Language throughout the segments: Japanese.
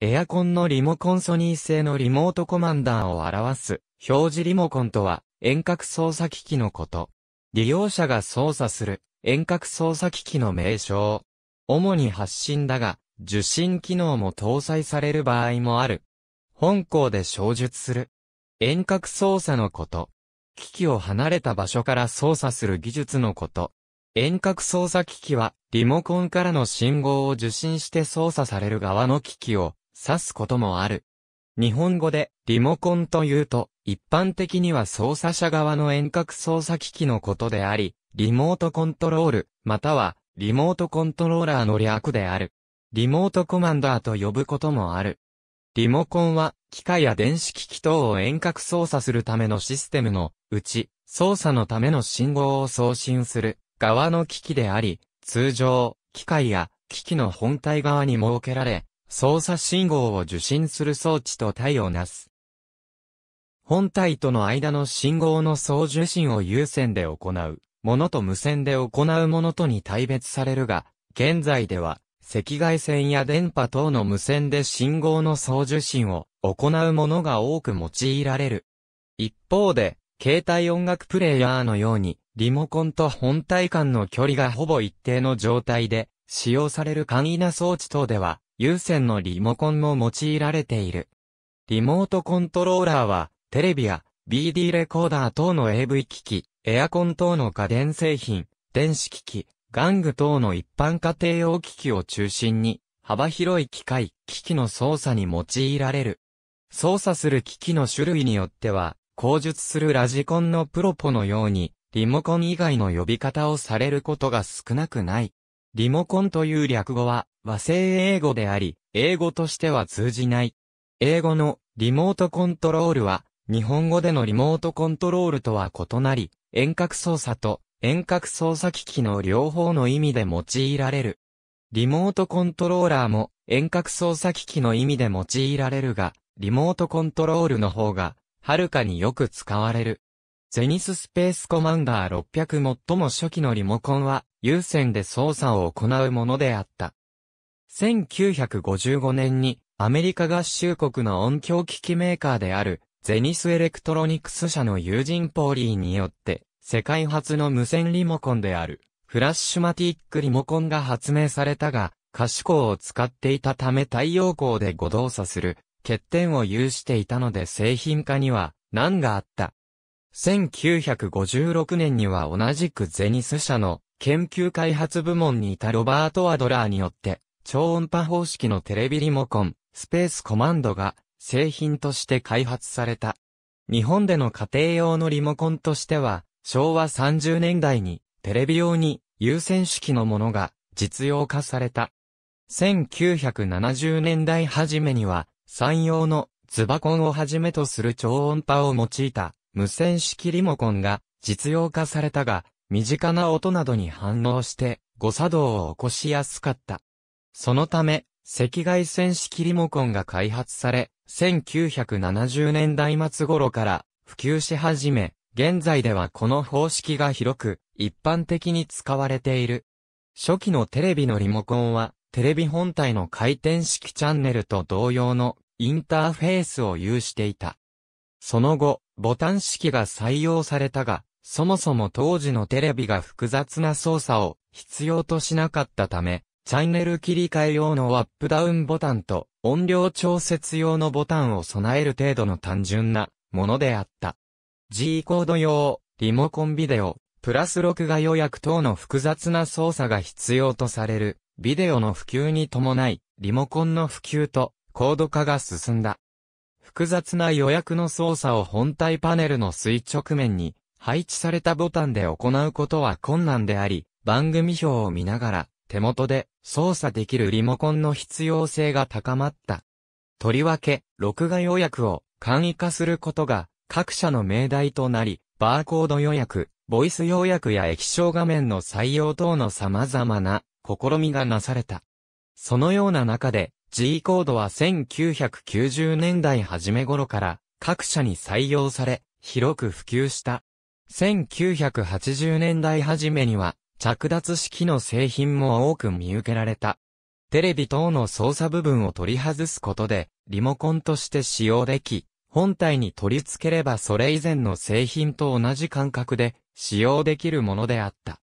エアコンのリモコンソニー製のリモートコマンダーを表す、表示リモコンとは、遠隔操作機器のこと。利用者が操作する、遠隔操作機器の名称。主に発信だが、受信機能も搭載される場合もある。本校で小述する。遠隔操作のこと。機器を離れた場所から操作する技術のこと。遠隔操作機器は、リモコンからの信号を受信して操作される側の機器を、指すこともある。日本語でリモコンというと、一般的には操作者側の遠隔操作機器のことであり、リモートコントロール、またはリモートコントローラーの略である。リモートコマンダーと呼ぶこともある。リモコンは、機械や電子機器等を遠隔操作するためのシステムのうち、操作のための信号を送信する側の機器であり、通常、機械や機器の本体側に設けられ、操作信号を受信する装置と対をなす。本体との間の信号の送受信を有線で行うものと無線で行うものとに対別されるが、現在では赤外線や電波等の無線で信号の送受信を行うものが多く用いられる。一方で、携帯音楽プレイヤーのように、リモコンと本体間の距離がほぼ一定の状態で、使用される簡易な装置等では、有線のリモコンも用いられている。リモートコントローラーは、テレビや BD レコーダー等の AV 機器、エアコン等の家電製品、電子機器、玩具等の一般家庭用機器を中心に、幅広い機械、機器の操作に用いられる。操作する機器の種類によっては、口述するラジコンのプロポのように、リモコン以外の呼び方をされることが少なくない。リモコンという略語は、和製英語であり、英語としては通じない。英語のリモートコントロールは、日本語でのリモートコントロールとは異なり、遠隔操作と遠隔操作機器の両方の意味で用いられる。リモートコントローラーも遠隔操作機器の意味で用いられるが、リモートコントロールの方が、はるかによく使われる。ゼニススペースコマンダー600最も初期のリモコンは、有線で操作を行うものであった。1955年にアメリカ合衆国の音響機器メーカーであるゼニスエレクトロニクス社の友人ポーリーによって世界初の無線リモコンであるフラッシュマティックリモコンが発明されたが可視光を使っていたため太陽光で誤動作する欠点を有していたので製品化には難があった。1956年には同じくゼニス社の研究開発部門にいたロバート・アドラーによって超音波方式のテレビリモコン、スペースコマンドが製品として開発された。日本での家庭用のリモコンとしては、昭和30年代にテレビ用に有線式のものが実用化された。1970年代初めには、産用のズバコンをはじめとする超音波を用いた無線式リモコンが実用化されたが、身近な音などに反応して誤作動を起こしやすかった。そのため、赤外線式リモコンが開発され、1970年代末頃から普及し始め、現在ではこの方式が広く一般的に使われている。初期のテレビのリモコンはテレビ本体の回転式チャンネルと同様のインターフェースを有していた。その後、ボタン式が採用されたが、そもそも当時のテレビが複雑な操作を必要としなかったため、チャンネル切り替え用のアップダウンボタンと音量調節用のボタンを備える程度の単純なものであった。G コード用、リモコンビデオ、プラス録画予約等の複雑な操作が必要とされる、ビデオの普及に伴い、リモコンの普及と、高度化が進んだ。複雑な予約の操作を本体パネルの垂直面に配置されたボタンで行うことは困難であり、番組表を見ながら手元で操作できるリモコンの必要性が高まった。とりわけ、録画予約を簡易化することが各社の命題となり、バーコード予約、ボイス要約や液晶画面の採用等の様々な試みがなされた。そのような中で G コードは1990年代初め頃から各社に採用され広く普及した。1980年代初めには着脱式の製品も多く見受けられた。テレビ等の操作部分を取り外すことで、リモコンとして使用でき、本体に取り付ければそれ以前の製品と同じ感覚で使用できるものであった。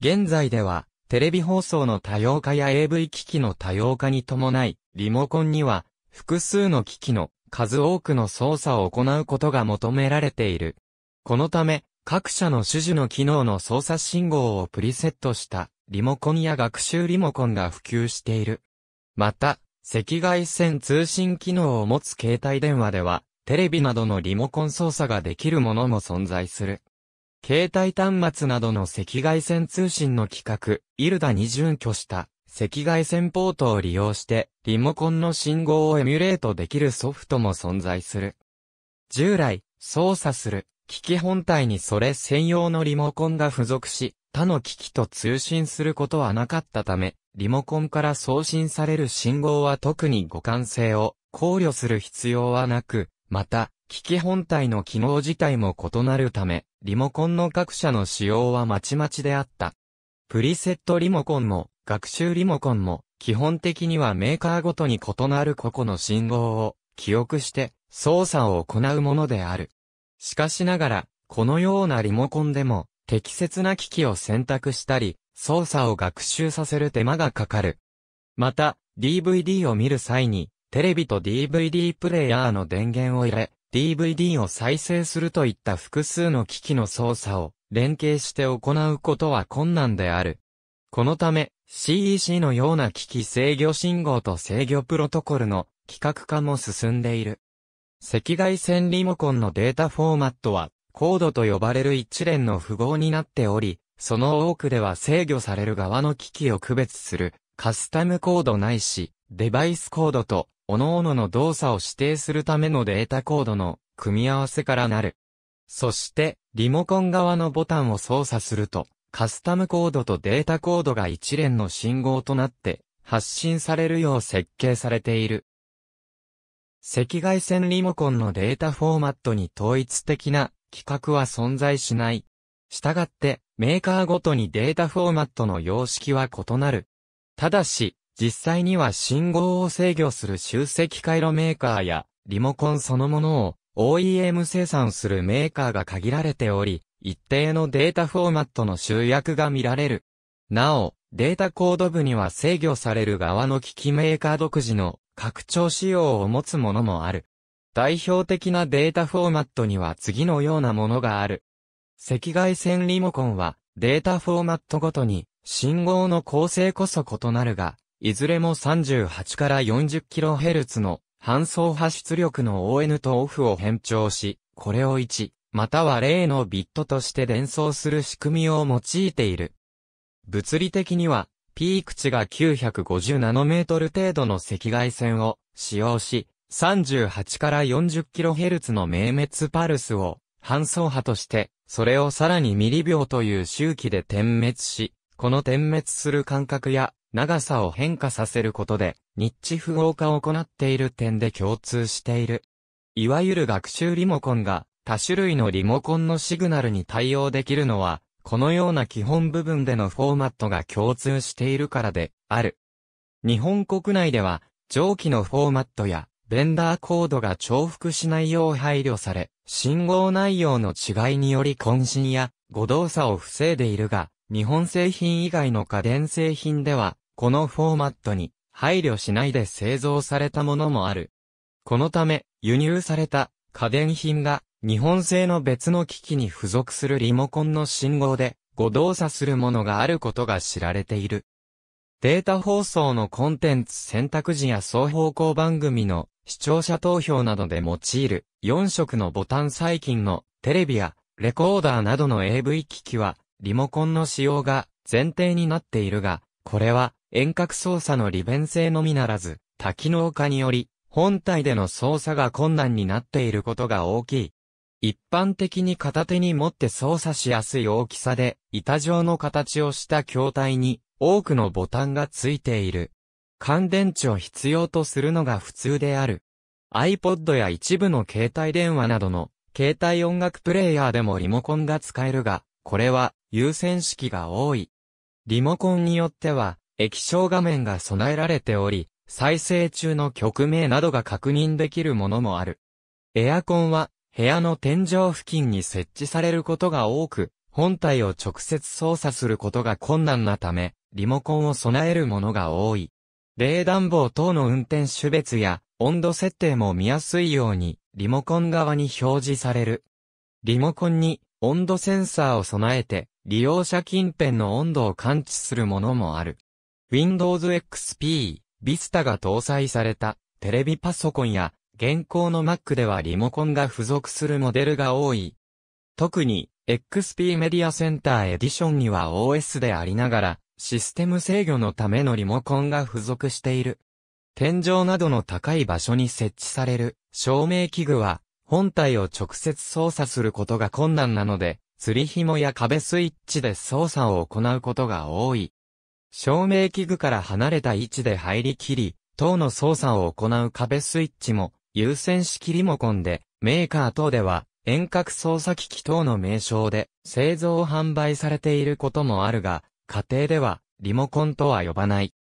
現在では、テレビ放送の多様化や AV 機器の多様化に伴い、リモコンには複数の機器の数多くの操作を行うことが求められている。このため、各社の種々の機能の操作信号をプリセットしたリモコンや学習リモコンが普及している。また、赤外線通信機能を持つ携帯電話では、テレビなどのリモコン操作ができるものも存在する。携帯端末などの赤外線通信の規格、イルダに準拠した赤外線ポートを利用して、リモコンの信号をエミュレートできるソフトも存在する。従来、操作する機器本体にそれ専用のリモコンが付属し、他の機器と通信することはなかったため、リモコンから送信される信号は特に互換性を考慮する必要はなく、また、機器本体の機能自体も異なるため、リモコンの各社の使用はまちまちであった。プリセットリモコンも、学習リモコンも、基本的にはメーカーごとに異なる個々の信号を記憶して操作を行うものである。しかしながら、このようなリモコンでも、適切な機器を選択したり、操作を学習させる手間がかかる。また、DVD を見る際に、テレビと DVD プレイヤーの電源を入れ、DVD を再生するといった複数の機器の操作を連携して行うことは困難である。このため、CEC のような機器制御信号と制御プロトコルの規格化も進んでいる。赤外線リモコンのデータフォーマットは、コードと呼ばれる一連の符号になっており、その多くでは制御される側の機器を区別する、カスタムコードないし、デバイスコードと、各々の動作を指定するためのデータコードの組み合わせからなる。そして、リモコン側のボタンを操作すると、カスタムコードとデータコードが一連の信号となって、発信されるよう設計されている。赤外線リモコンのデータフォーマットに統一的な規格は存在しない。したがって、メーカーごとにデータフォーマットの様式は異なる。ただし、実際には信号を制御する集積回路メーカーや、リモコンそのものを OEM 生産するメーカーが限られており、一定のデータフォーマットの集約が見られる。なお、データコード部には制御される側の機器メーカー独自の拡張仕様を持つものもある。代表的なデータフォーマットには次のようなものがある。赤外線リモコンはデータフォーマットごとに信号の構成こそ異なるが、いずれも38から 40kHz の半層波出力の ON と OFF を変調し、これを1、または0のビットとして伝送する仕組みを用いている。物理的にはピーク値が950ナノメートル程度の赤外線を使用し、38から 40kHz の明滅パルスを搬送波として、それをさらにミリ秒という周期で点滅し、この点滅する間隔や長さを変化させることで、日地符号化を行っている点で共通している。いわゆる学習リモコンが多種類のリモコンのシグナルに対応できるのは、このような基本部分でのフォーマットが共通しているからである。日本国内では、上記のフォーマットや、ベンダーコードが重複しないよう配慮され、信号内容の違いにより渾身や誤動作を防いでいるが、日本製品以外の家電製品では、このフォーマットに配慮しないで製造されたものもある。このため、輸入された家電品が日本製の別の機器に付属するリモコンの信号で誤動作するものがあることが知られている。データ放送のコンテンツ選択時や双方向番組の視聴者投票などで用いる4色のボタン最近のテレビやレコーダーなどの AV 機器はリモコンの使用が前提になっているが、これは遠隔操作の利便性のみならず多機能化により本体での操作が困難になっていることが大きい。一般的に片手に持って操作しやすい大きさで、板状の形をした筐体に多くのボタンがついている。乾電池を必要とするのが普通である。iPod や一部の携帯電話などの携帯音楽プレイヤーでもリモコンが使えるが、これは優先式が多い。リモコンによっては液晶画面が備えられており、再生中の曲名などが確認できるものもある。エアコンは部屋の天井付近に設置されることが多く、本体を直接操作することが困難なため、リモコンを備えるものが多い。冷暖房等の運転種別や温度設定も見やすいように、リモコン側に表示される。リモコンに温度センサーを備えて、利用者近辺の温度を感知するものもある。Windows XP、Vista が搭載されたテレビパソコンや現行の Mac ではリモコンが付属するモデルが多い。特に、XP メディアセンターエディションには OS でありながら、システム制御のためのリモコンが付属している。天井などの高い場所に設置される照明器具は、本体を直接操作することが困難なので、釣り紐や壁スイッチで操作を行うことが多い。照明器具から離れた位置で入り切り、等の操作を行う壁スイッチも有線式リモコンで、メーカー等では、遠隔操作機器等の名称で製造販売されていることもあるが、家庭ではリモコンとは呼ばない。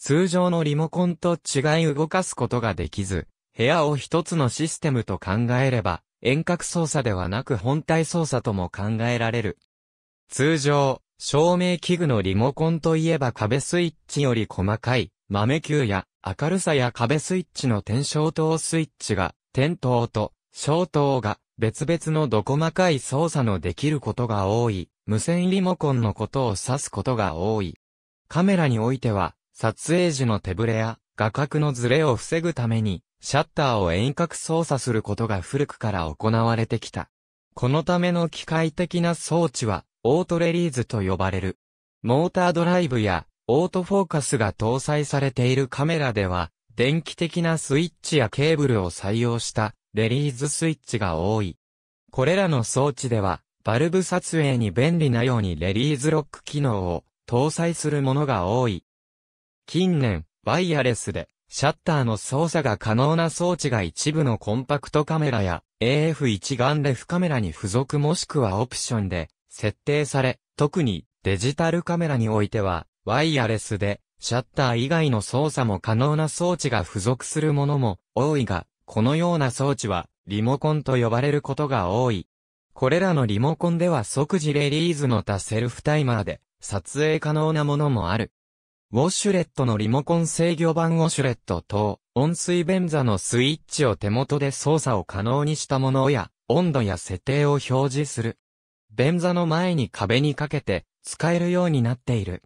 通常のリモコンと違い動かすことができず、部屋を一つのシステムと考えれば、遠隔操作ではなく本体操作とも考えられる。通常、照明器具のリモコンといえば壁スイッチより細かい豆球や明るさや壁スイッチの点消灯スイッチが、点灯と消灯が別々のど細かい操作のできることが多い、無線リモコンのことを指すことが多い。カメラにおいては、撮影時の手ぶれや画角のズレを防ぐために、シャッターを遠隔操作することが古くから行われてきた。このための機械的な装置は、オートレリーズと呼ばれる。モータードライブやオートフォーカスが搭載されているカメラでは、電気的なスイッチやケーブルを採用したレリーズスイッチが多い。これらの装置では、バルブ撮影に便利なようにレリーズロック機能を搭載するものが多い。近年、ワイヤレスでシャッターの操作が可能な装置が一部のコンパクトカメラや AF1 眼レフカメラに付属もしくはオプションで設定され、特にデジタルカメラにおいてはワイヤレスで、シャッター以外の操作も可能な装置が付属するものも多いが、このような装置は、リモコンと呼ばれることが多い。これらのリモコンでは即時レリーズの他セルフタイマーで、撮影可能なものもある。ウォッシュレットのリモコン制御版ウォッシュレット等、温水便座のスイッチを手元で操作を可能にしたものや、温度や設定を表示する。便座の前に壁にかけて、使えるようになっている。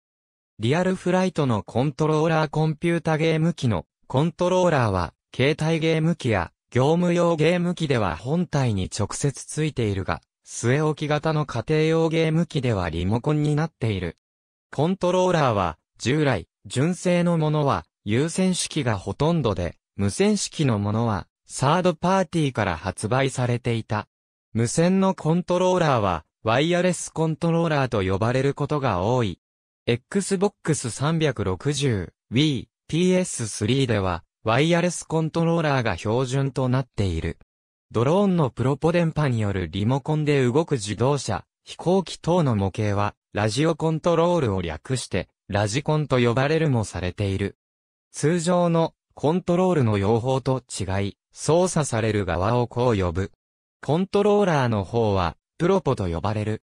リアルフライトのコントローラーコンピュータゲーム機のコントローラーは携帯ゲーム機や業務用ゲーム機では本体に直接ついているが、据え置き型の家庭用ゲーム機ではリモコンになっている。コントローラーは従来、純正のものは有線式がほとんどで、無線式のものはサードパーティーから発売されていた。無線のコントローラーはワイヤレスコントローラーと呼ばれることが多い。Xbox 360、Wii、PS3 では、ワイヤレスコントローラーが標準となっている。ドローンのプロポ電波によるリモコンで動く自動車、飛行機等の模型は、ラジオコントロールを略して、ラジコンと呼ばれるもされている。通常のコントロールの用法と違い、操作される側をこう呼ぶ。コントローラーの方は、プロポと呼ばれる。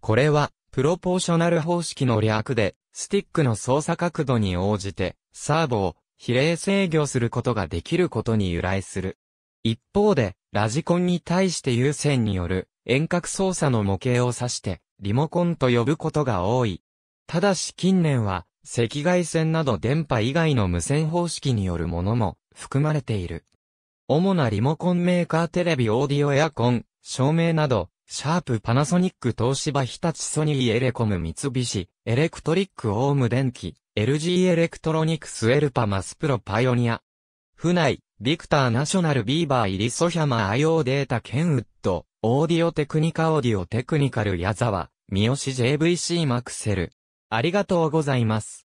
これは、プロポーショナル方式の略で、スティックの操作角度に応じて、サーボを比例制御することができることに由来する。一方で、ラジコンに対して有線による遠隔操作の模型を指して、リモコンと呼ぶことが多い。ただし近年は、赤外線など電波以外の無線方式によるものも含まれている。主なリモコンメーカーテレビオーディオエアコン、照明など、シャープパナソニック東芝日立ソニーエレコム三菱、エレクトリックオーム電機、LG エレクトロニクスエルパマスプロパイオニア。府内、ビクターナショナルビーバーイリソヒャマアオーデータケンウッド、オーディオテクニカオーディオテクニカル矢沢、三好 JVC マクセル。ありがとうございます。